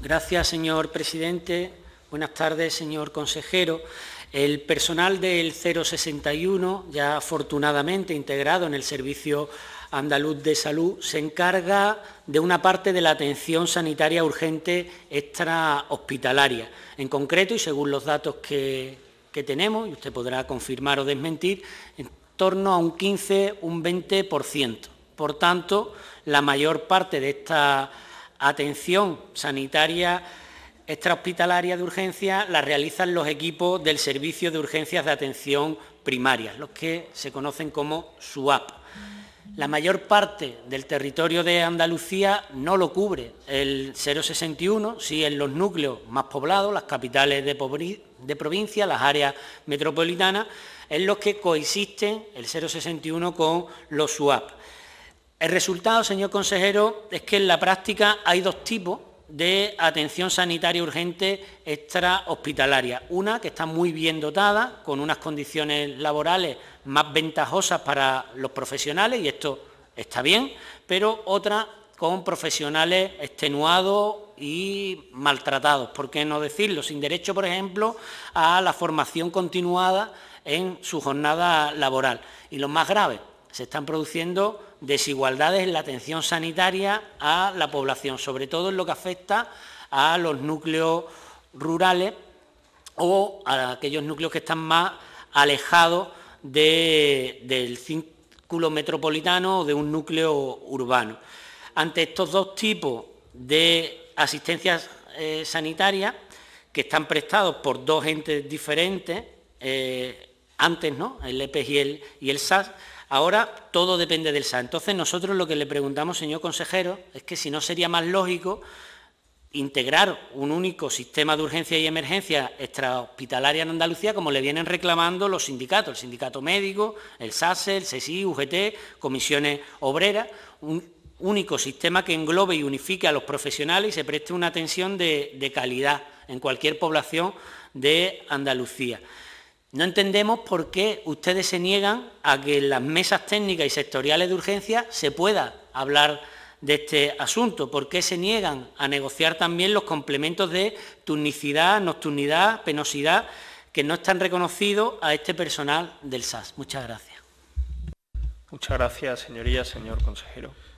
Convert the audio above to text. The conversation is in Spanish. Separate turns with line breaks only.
Gracias, señor presidente. Buenas tardes, señor consejero. El personal del 061, ya afortunadamente integrado en el Servicio Andaluz de Salud, se encarga de una parte de la atención sanitaria urgente extrahospitalaria. En concreto, y según los datos que, tenemos, y usted podrá confirmar o desmentir, en torno a un 15, un 20%. Por tanto, la mayor parte de esta atención sanitaria extrahospitalaria de urgencia la realizan los equipos del Servicio de Urgencias de Atención Primaria, los que se conocen como SUAP. La mayor parte del territorio de Andalucía no lo cubre el 061, sí en los núcleos más poblados, las capitales de, provincia, las áreas metropolitanas, en los que coexisten el 061 con los SUAP. El resultado, señor consejero, es que en la práctica hay dos tipos de atención sanitaria urgente extrahospitalaria. Una que está muy bien dotada, con unas condiciones laborales más ventajosas para los profesionales, y esto está bien, pero otra con profesionales extenuados y maltratados, por qué no decirlo, sin derecho, por ejemplo, a la formación continuada en su jornada laboral. Y lo más grave, se están produciendo desigualdades en la atención sanitaria a la población, sobre todo en lo que afecta a los núcleos rurales o a aquellos núcleos que están más alejados del círculo metropolitano o de un núcleo urbano. Ante estos dos tipos de asistencias sanitaria eh, sanitarias que están prestados por dos entes diferentes, eh, antes, ¿no? el EPES y el SAS, Ahora todo depende del sa. Entonces nosotros lo que le preguntamos, señor consejero, es que si no sería más lógico integrar un único sistema de urgencia y emergencia extrahospitalaria en Andalucía, como le vienen reclamando los sindicatos, el sindicato médico, el SASE, el SESI, UGT, comisiones obreras, un único sistema que englobe y unifique a los profesionales y se preste una atención de calidad en cualquier población de Andalucía. No entendemos por qué ustedes se niegan a que en las mesas técnicas y sectoriales de urgencia se pueda hablar de este asunto, por qué se niegan a negociar también los complementos de tunicidad, nocturnidad, penosidad, que no están reconocidos a este personal del SAS. Muchas gracias. Muchas gracias, señorías, señor consejero.